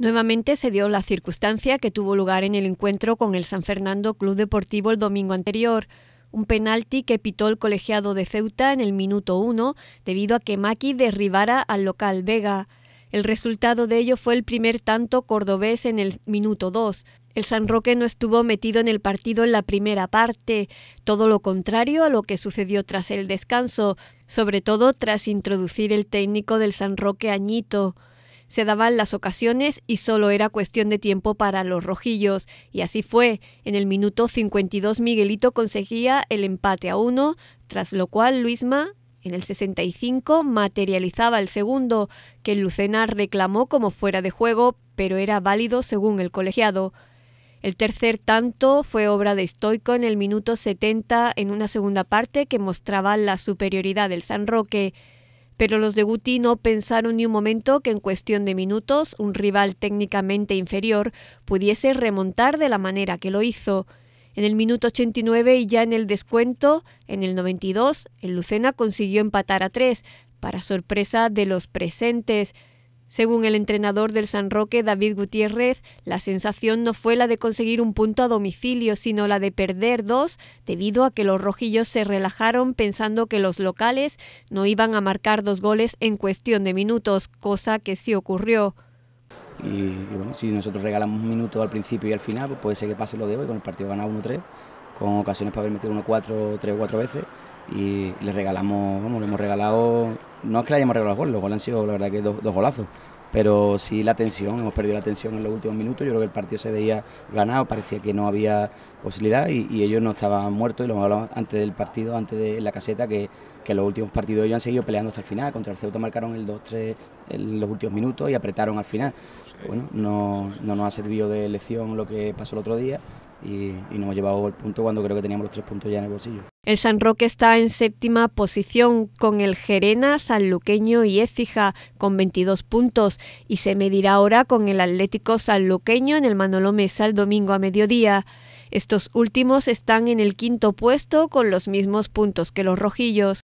Nuevamente se dio la circunstancia que tuvo lugar en el encuentro con el San Fernando Club Deportivo el domingo anterior, un penalti que pitó el colegiado de Ceuta en el minuto 1 debido a que Maki derribara al local Vega. El resultado de ello fue el primer tanto cordobés en el minuto 2. El San Roque no estuvo metido en el partido en la primera parte, todo lo contrario a lo que sucedió tras el descanso, sobre todo tras introducir el técnico del San Roque Añito se daban las ocasiones y solo era cuestión de tiempo para los rojillos. Y así fue. En el minuto 52 Miguelito conseguía el empate a uno, tras lo cual Luisma en el 65 materializaba el segundo, que Lucena reclamó como fuera de juego, pero era válido según el colegiado. El tercer tanto fue obra de Stoico en el minuto 70 en una segunda parte que mostraba la superioridad del San Roque pero los de Guti no pensaron ni un momento que en cuestión de minutos un rival técnicamente inferior pudiese remontar de la manera que lo hizo. En el minuto 89 y ya en el descuento, en el 92, el Lucena consiguió empatar a tres, para sorpresa de los presentes. Según el entrenador del San Roque, David Gutiérrez, la sensación no fue la de conseguir un punto a domicilio, sino la de perder dos, debido a que los rojillos se relajaron pensando que los locales no iban a marcar dos goles en cuestión de minutos, cosa que sí ocurrió. Y, bueno, si nosotros regalamos un minuto al principio y al final, pues puede ser que pase lo de hoy, con el partido ganado 1-3, con ocasiones para haber metido 1-4 tres o cuatro veces y le regalamos, vamos, le hemos regalado, no es que le hayamos regalado gol, los goles han sido la verdad que dos, golazos, pero sí la tensión, hemos perdido la tensión en los últimos minutos, yo creo que el partido se veía ganado, parecía que no había posibilidad y, ellos no estaban muertos y lo hablamos antes del partido, antes de la caseta, que, que los últimos partidos ellos han seguido peleando hasta el final, contra el Ceuta marcaron el 2-3 en los últimos minutos y apretaron al final. Bueno, no, no nos ha servido de lección lo que pasó el otro día, y, y hemos llevado el punto cuando creo que teníamos los tres puntos ya en el bolsillo. El San Roque está en séptima posición con el Gerena, Luqueño y Écija con 22 puntos y se medirá ahora con el Atlético Luqueño en el Manolo Mesa el domingo a mediodía. Estos últimos están en el quinto puesto con los mismos puntos que los rojillos.